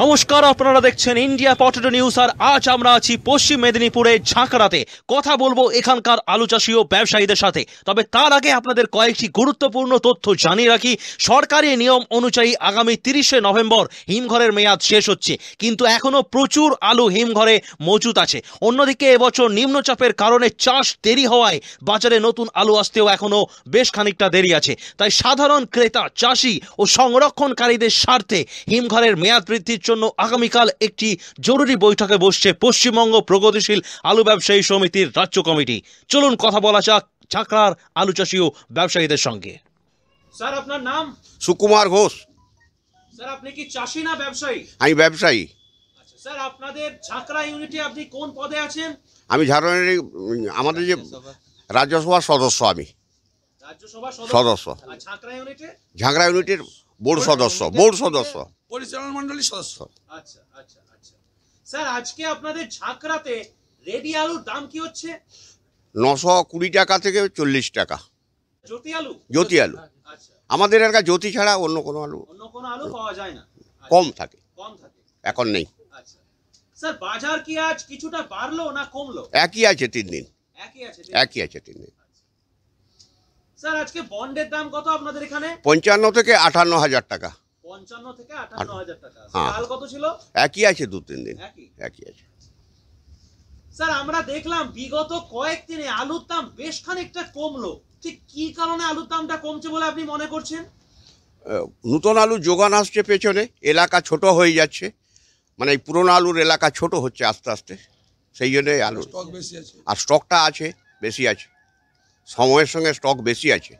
নমস্কার আপনারা দেখছেন ইন্ডিয়া পটেটো নিউজ আর আজ আমরা আছি পশ্চিম মেদিনীপুরে ঝাঁকড়াতে কথা বলবো এখানকার আলু চাষি ও ব্যবসায়ীদের সাথে তবে তার আগে আপনাদের কয়েকটি গুরুত্বপূর্ণ তথ্য জানিয়ে রাখি সরকারি নিয়ম অনুযায়ী আগামী তিরিশে নভেম্বর হিমঘরের মেয়াদ শেষ হচ্ছে কিন্তু এখনও প্রচুর আলু হিমঘরে মজুত আছে অন্যদিকে এবছর নিম্নচাপের কারণে চাষ দেরি হওয়ায় বাজারে নতুন আলু আসতেও এখনও বেশ খানিকটা দেরি আছে তাই সাধারণ ক্রেতা চাষি ও সংরক্ষণকারীদের স্বার্থে হিমঘরের মেয়াদ বৃদ্ধির জন্য আগামীকাল একটি জরুরি বৈঠকে বসছে পশ্চিমবঙ্গ প্রগতিশীল আলু ব্যবসায়ী সমিতির রাজ্য কমিটি চলুন কথা বলা যাক ঝাঁকড়ার আলু চাষি ও ব্যবসায়ীদের সঙ্গে স্যার আপনার নাম সুকুমার ঘোষ স্যার আপনি কি চাষি না ব্যবসায়ী আমি ব্যবসায়ী আচ্ছা, স্যার আপনাদের ঝাঁকড়া ইউনিটে আপনি কোন পদে আছেন আমি ঝাড়খণ্ডের আমাদের যে রাজ্যসভার সদস্য আমি রাজ্যসভার সদস্য ঝাঁকড়া ইউনিটের বোর্ড সদস্য বোর্ড সদস্য পরিচালনা মন্ডলীর সদস্য আচ্ছা আচ্ছা আচ্ছা স্যার আজকে আপনাদের ঝাঁকড়াতে রেডি আলুর দাম কি হচ্ছে নশো কুড়ি টাকা থেকে চল্লিশ টাকা জ্যোতি আলু জ্যোতি আলু আচ্ছা। আমাদের এলাকা জ্যোতি ছাড়া অন্য কোনো আলু অন্য কোনো আলু পাওয়া যায় না আচ্ছা। কম থাকে কম থাকে এখন নেই আচ্ছা। স্যার বাজার কি আজ কিছুটা বাড়লো না কমলো একই আছে তিন দিন একই আছে তিন দিন স্যার আজকে বন্ডের দাম কত আপনাদের এখানে পঞ্চান্ন থেকে আটান্ন হাজার টাকা পঞ্চান্ন থেকে আটান্ন হাজার টাকা কাল হ্যাঁ। কত ছিল একই আছে দু তিন দিন একই একই আছে স্যার আমরা দেখলাম বিগত কয়েকদিনে আলুর দাম বেশ খানিকটা কমলো ঠিক কি কারণে আলুর দামটা কমছে বলে আপনি মনে করছেন নতুন আলু যোগান আসছে পেছনে এলাকা ছোট হয়ে যাচ্ছে মানে এই পুরোনো আলুর এলাকা ছোট হচ্ছে আস্তে আস্তে সেই জন্যই আলু আর স্টকটা আছে বেশি আছে সময়ের সঙ্গে স্টক বেশি আছে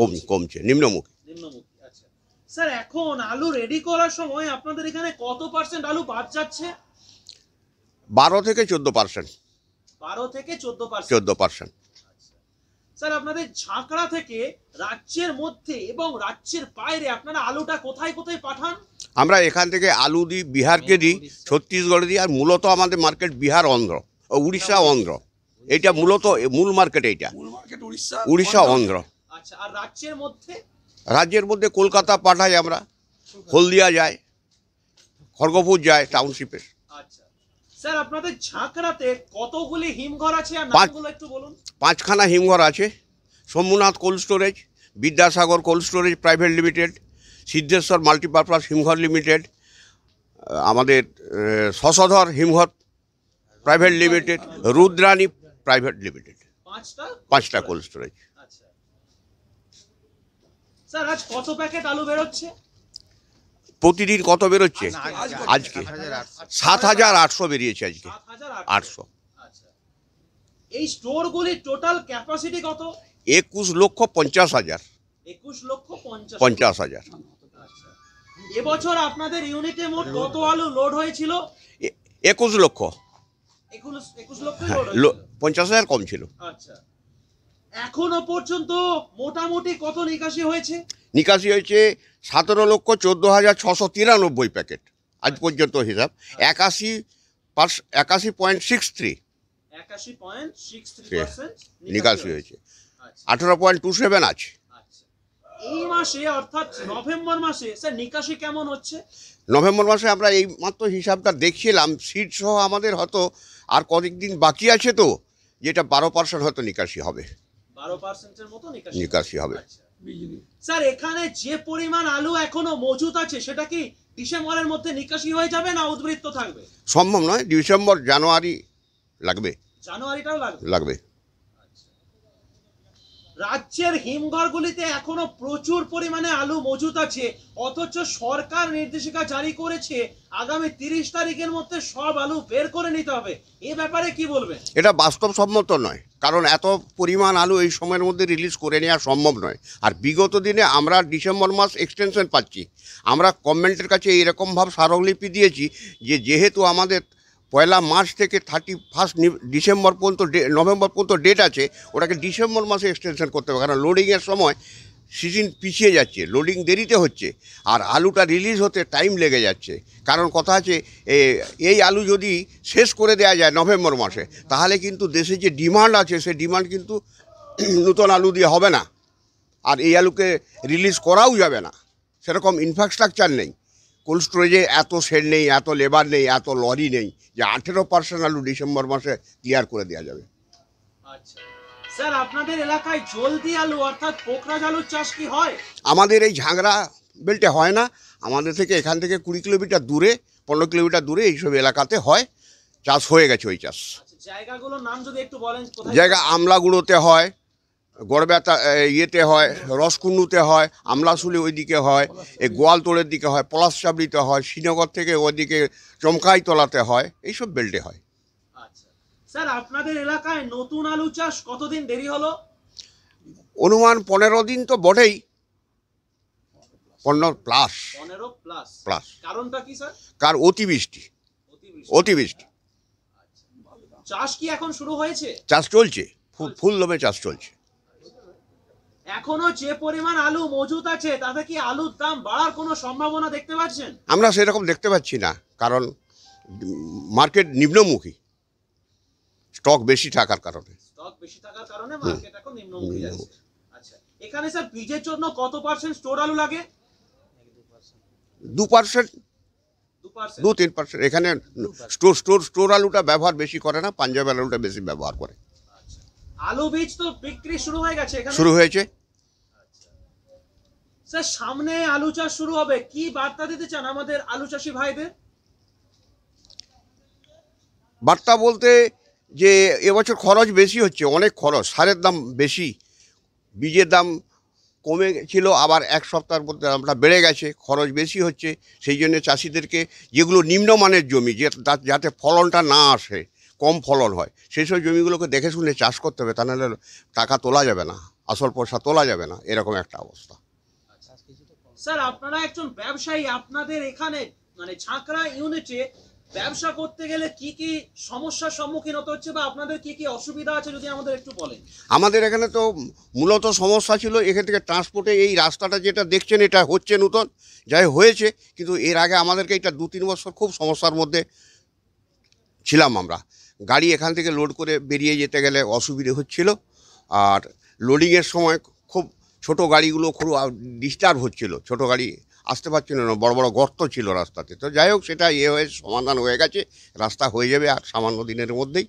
কম কমছে নিম্নমুখী আচ্ছা। স্যার এখন আলু রেডি করার সময় আপনাদের এখানে কত পার্সেন্ট আলু বারো থেকে চোদ্দ পার্সেন্ট বারো থেকে পার্সেন্ট আচ্ছা। পার্সেন্ট স্যার আপনাদের থেকে রাজ্যের মধ্যে এবং রাজ্যের বাইরে আপনারা আলুটা কোথায় কোথায় পাঠান আমরা এখান থেকে আলু দিই বিহারকে দিই ছত্তিশগড়ে দিই আর মূলত আমাদের মার্কেট বিহার অন্ধ্র উড়িষ্যা অন্ধ্র এটা মূলত মূল মার্কেট এইটা উড়িষ্যা অন্ধ্র আচ্ছা, রাজ্যের মধ্যে কলকাতা পাঠাই আমরা হলদিয়া যায় খড়গপুর যায় টাউনশিপের আচ্ছা। পাঁচখানা হিমঘর আছে Shambhunath cold storage Vidyasagar cold storage private limited Siddheswar multipurpose হিমঘর লিমিটেড আমাদের শশধর হিমঘর private limited Rudrani private limited পাঁচটা কোল্ড আচ্ছা। স্টোরেজ স্যার আজ কত প্যাকেট আলু বেরোচ্ছে প্রতিদিন কত বেরোচ্ছে আজকে সাত হাজার আটশো বেরিয়েছে আজকে আটশো আচ্ছা। এই স্টোরগুলি টোটাল ক্যাপাসিটি কত একুশ লক্ষ পঞ্চাশ হাজার একুশ লক্ষ পঞ্চাশ হাজার আচ্ছা। এবছর আপনাদের ইউনিটে মোট কত আলু লোড হয়েছিল একুশ লক্ষ হ্যাঁ, পঞ্চাশ হাজার কম ছিল আচ্ছা। এখনো পর্যন্ত মোটামুটি কত নিকাশি হয়েছে নিকাশি হয়েছে সতেরো লক্ষ চোদ্দো হাজার ছশো তিরানব্বই প্যাকেট আজ পর্যন্ত হিসাব একাশি পার্স একাশি পয়েন্ট সিক্স থ্রি হ্যাঁ, নিকাশি হয়েছে আচ্ছা। আঠেরো পয়েন্ট টু সেভেন আছে এই মাসে অর্থাৎ নভেম্বর মাসে স্যার নিকাশি কেমন হচ্ছে নভেম্বর মাসে আমরা এই মাত্র হিসাবটা দেখছিলাম সিট সহ আমাদের হয়তো আর কয়েক দিন বাকি আছে তো যেটা বারো পার্সেন্ট হয়তো নিকাশি হবে বারো পার্সেন্টের মতো নিকাশি হবে আচ্ছা। স্যার এখানে যে পরিমাণ আলু এখনো মজুদ আছে সেটা কি ডিসেম্বরের মধ্যে নিকাশি হয়ে যাবে না উদ্বৃত্ত থাকবে সম্ভব নয় ডিসেম্বর জানুয়ারি লাগবে জানুয়ারিটাও লাগবে লাগবে রাজ্যের হিমঘরগুলিতে এখনো প্রচুর পরিমাণে আলু মজুত আছে অথচ সরকার নির্দেশিকা জারি করেছে আগামী তিরিশ তারিখের মধ্যে সব আলু বের করে নিতে হবে এ ব্যাপারে কি বলবে এটা বাস্তবসম্মত নয় কারণ এত পরিমাণ আলু এই সময়ের মধ্যে রিলিজ করে নেওয়া সম্ভব নয় আর বিগত দিনে আমরা ডিসেম্বর মাস এক্সটেনশন পাচ্ছি আমরা গভর্নমেন্টের কাছে এইরকমভাবে স্মারকলিপি দিয়েছি যে যেহেতু আমাদের পয়লা মার্চ থেকে থার্টি ফার্স্ট ডিসেম্বর পর্যন্ত নভেম্বর পর্যন্ত ডেট আছে ওটাকে ডিসেম্বর মাসে এক্সটেনশন করতে হবে কারণ লোডিংয়ের সময় সিজন পিছিয়ে যাচ্ছে লোডিং দেরিতে হচ্ছে আর আলুটা রিলিজ হতে টাইম লেগে যাচ্ছে কারণ কথা আছে এই আলু যদি শেষ করে দেওয়া যায় নভেম্বর মাসে তাহলে কিন্তু দেশে যে ডিমান্ড আছে সে ডিমান্ড কিন্তু নতুন আলু দিয়ে হবে না আর এই আলুকে রিলিজ করাও যাবে না সেরকম ইনফ্রাস্ট্রাকচার নেই কোল্ড স্টোরেজে এত শেড নেই এত লেবার নেই এত লরি নেই যে আঠেরো পার্সেন্ট আলু ডিসেম্বর মাসে ক্লিয়ার করে দেওয়া যাবে আচ্ছা। স্যার আপনাদের এলাকায় জলদি আলু অর্থাৎ পোকরাজ আলুর চাষ কি হয় আমাদের এই ঝাংরা বেল্টে হয় না আমাদের থেকে এখান থেকে কুড়ি কিলোমিটার দূরে পনেরো কিলোমিটার দূরে এইসব এলাকাতে হয় চাষ হয়ে গেছে ওই চাষ আচ্ছা, জায়গাগুলোর নাম যদি একটু বলেন জায়গা আমলাগুলোতে হয় গড়বেতা ইয়েতে হয় রসকুন্ডুতে হয় আমলাসুলি ওইদিকে হয় এই গোয়ালতোড়ের দিকে হয় পলাশচাবড়িতে হয় শ্রীনগর থেকে ওইদিকে চমকাই তোলাতে হয় এইসব বেল্টে হয় আচ্ছা। স্যার আপনাদের এলাকায় নতুন আলু চাষ কতদিন দেরি হলো অনুমান পনেরো দিন তো বটেই পনেরো প্লাস প্লাস কারণটা কি স্যার কার অতিবৃষ্টি অতিবৃষ্টি আচ্ছা। চাষ কি এখন শুরু হয়েছে চাষ চলছে ফুল দমে চাষ চলছে এখনো যে পরিমাণ আলু মজুত আছে তাতে কি আলুর দাম বাড়ার কোনো সম্ভাবনা দেখতে পাচ্ছেন আমরা সেরকম দেখতে পাচ্ছি না কারণ মার্কেট নিম্নমুখী স্টক বেশি থাকার কারণে স্টক বেশি থাকার কারণে মার্কেট এখন নিম্নমুখী যাচ্ছে আচ্ছা এখানে স্যার বীজের জন্য কত পার্সেন্ট স্টোর আলু লাগে দু পার্সেন্ট দু তিন পার্সেন্ট এখানে স্টোর স্টোর স্টোর আলুটা ব্যবহার বেশি করে না পাঞ্জাব আলুটা বেশি ব্যবহার করে আলু বীজ তো বিক্রি শুরু হয়ে গেছে শুরু হয়েছে আচ্ছা। স্যার সামনে আলু চাষ শুরু হবে কি বার্তা দিতে চান আমাদের আলু চাষি ভাইদের বার্তা বলতে যে এবছর খরচ বেশি হচ্ছে অনেক খরচ সারের দাম বেশি বীজের দাম কমে ছিল আবার এক সপ্তাহের মধ্যে দামটা বেড়ে গেছে খরচ বেশি হচ্ছে সেই জন্য চাষিদেরকে যেগুলো নিম্নমানের জমি যাতে ফলনটা না আসে কম ফলন হয় সেই সব জমিগুলোকে দেখে শুনে চাষ করতে হবে তা নাহলে টাকা তোলা যাবে না আসল পয়সা তোলা যাবে না এরকম একটা অবস্থা স্যার আপনারা একজন ব্যবসায়ী আপনাদের এখানে মানে ছাঁকড়া ইউনিটে ব্যবসা করতে গেলে কি কি সমস্যার সম্মুখীন হতে হচ্ছে বা আপনাদের কি কি অসুবিধা আছে যদি আমাদের একটু বলেন আমাদের এখানে তো মূলত সমস্যা ছিল এখান থেকে ট্রান্সপোর্টে এই রাস্তাটা যেটা দেখছেন এটা হচ্ছে নতুন যাই হয়েছে কিন্তু এর আগে আমাদেরকে এটা দু তিন বছর খুব সমস্যার মধ্যে ছিলাম আমরা গাড়ি এখান থেকে লোড করে বেরিয়ে যেতে গেলে অসুবিধে হচ্ছিল আর লোডিংয়ের সময় খুব ছোট গাড়িগুলো খুব ডিস্টার্ব হচ্ছিল ছোট গাড়ি আসতে পারছিল না বড় বড় গর্ত ছিল রাস্তাতে তো যাই হোক সেটা ইয়ে হয়ে সমাধান হয়ে গেছে রাস্তা হয়ে যাবে আর সামান্য দিনের মধ্যেই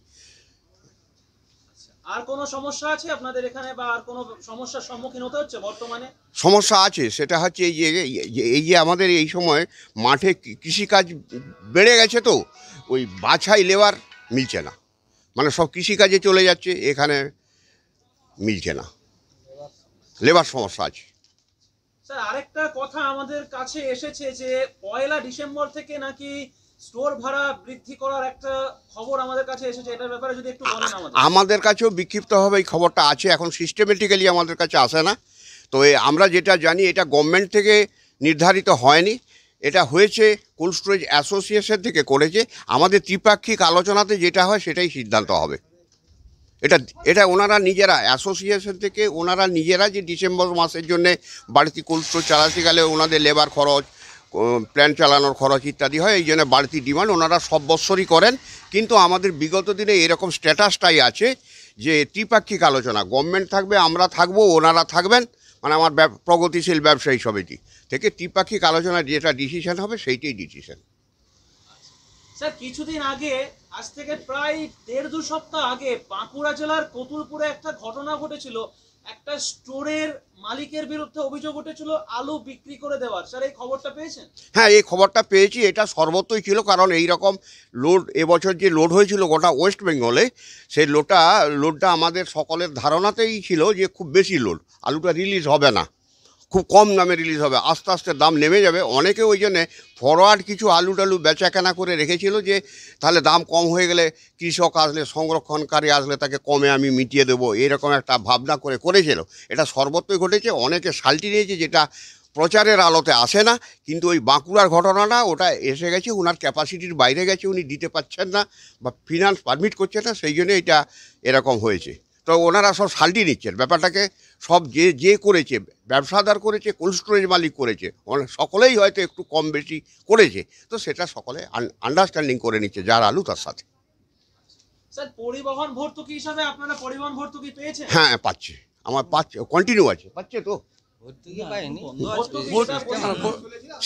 আর কোনো সমস্যা আছে আপনাদের এখানে বা আর কোনো সমস্যার সম্মুখীন হতে হচ্ছে বর্তমানে সমস্যা আছে সেটা হচ্ছে এই যে এই যে আমাদের এই সময় মাঠে কৃষিকাজ বেড়ে গেছে তো ওই বাছাই লেবার মিলছে না মানে সব কৃষিকাজে চলে যাচ্ছে এখানে মিলছে না লেবার সমস্যা আছে স্যার আরেকটা কথা আমাদের কাছে এসেছে যে পয়লা ডিসেম্বর থেকে নাকি স্টোর ভাড়া বৃদ্ধি করার একটা খবর আমাদের কাছে এসেছে এটার ব্যাপারে যদি একটু বলেন আমাদের আমাদের কাছেও বিক্ষিপ্তভাবে এই খবরটা আছে এখন সিস্টেমেটিক্যালি আমাদের কাছে আসে না তো আমরা যেটা জানি এটা গভর্নমেন্ট থেকে নির্ধারিত হয়নি এটা হয়েছে কোল্ড স্টোরেজ অ্যাসোসিয়েশন থেকে করেছে আমাদের ত্রিপাক্ষিক আলোচনাতে যেটা হয় সেটাই সিদ্ধান্ত হবে এটা এটা ওনারা নিজেরা অ্যাসোসিয়েশন থেকে ওনারা নিজেরা যে ডিসেম্বর মাসের জন্যে বাড়তি কোল্ড স্টোর চালাতে গেলে ওনাদের লেবার খরচ প্ল্যান চালানোর খরচ ইত্যাদি হয় এই জন্য বাড়তি ডিমান্ড ওনারা সব বৎসরই করেন কিন্তু আমাদের বিগত দিনে এরকম স্ট্যাটাসটাই আছে যে ত্রিপাক্ষিক আলোচনা গভর্নমেন্ট থাকবে আমরা থাকবো ওনারা থাকবেন মানে আমার প্রগতিশীল ব্যবসায়ী সমিতি থেকে ত্রিপাক্ষিক আলোচনা যেটা ডিসিশন হবে সেইটাই ডিসিশন স্যার কিছুদিন আগে আজ থেকে প্রায় দেড় দু সপ্তাহ আগে বাঁকুড়া জেলার কতুলপুরে একটা ঘটনা ঘটেছিল একটা স্টোরের মালিকের বিরুদ্ধে অভিযোগ উঠেছিল আলু বিক্রি করে দেওয়ার স্যার এই খবরটা পেয়েছেন হ্যাঁ এই খবরটা পেয়েছি এটা সর্বত্রই ছিল কারণ এই রকম লোড এবছর যে লোড হয়েছিল গোটা ওয়েস্ট বেঙ্গলে সেই লোডটা লোডটা আমাদের সকলের ধারণাতেই ছিল যে খুব বেশি লোড আলুটা রিলিজ হবে না খুব কম দামে রিলিজ হবে আস্তে আস্তে দাম নেমে যাবে অনেকে ওই জন্যে ফরওয়ার্ড কিছু আলু টালু বেচাকেনা করে রেখেছিল যে তাহলে দাম কম হয়ে গেলে কৃষক আসলে সংরক্ষণকারী আসলে তাকে কমে আমি মিটিয়ে দেবো এরকম একটা ভাবনা করে করেছিল এটা সর্বত্রই ঘটেছে অনেকে সালটি নিয়েছে যেটা প্রচারের আলোতে আসে না কিন্তু ওই বাঁকুড়ার ঘটনাটা ওটা এসে গেছে ওনার ক্যাপাসিটির বাইরে গেছে উনি দিতে পারছেন না বা ফিনান্স পারমিট করছে না সেই জন্য এটা এরকম হয়েছে তো ওনারা সব সালটি নিচ্ছেন ব্যাপারটাকে সব যে যে করেছে ব্যবসাদার করেছে কোল্ড স্টোরেজ মালিক করেছে সকলেই হয়তো একটু কম বেশি করেছে তো সেটা সকলে আন্ডারস্ট্যান্ডিং করে নিচ্ছে যার আলু তার সাথে হ্যাঁ পাচ্ছে আমার পাচ্ছে কন্টিনিউ আছে পাচ্ছে তো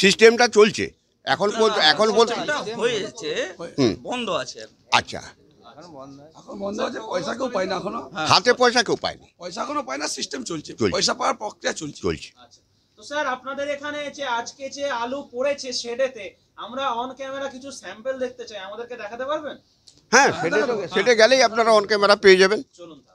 সিস্টেমটা চলছে এখন এখন বলতে বন্ধ আছে আচ্ছা আচ্ছা, পয়সা হ্যাঁ। হাতে পয়সা কেউ পায়নি পয়সা এখনো পায় না সিস্টেম চলছে পয়সা পাওয়ার প্রক্রিয়া চলছে চলছে আচ্ছা। তো স্যার আপনাদের এখানে যে আজকে যে আলু পড়েছে শেডেতে আমরা অন ক্যামেরা কিছু স্যাম্পল দেখতে চাই আমাদেরকে দেখাতে পারবেন হ্যাঁ, হ্যাঁ সেটা গেলেই আপনারা অন ক্যামেরা পেয়ে যাবেন চলুন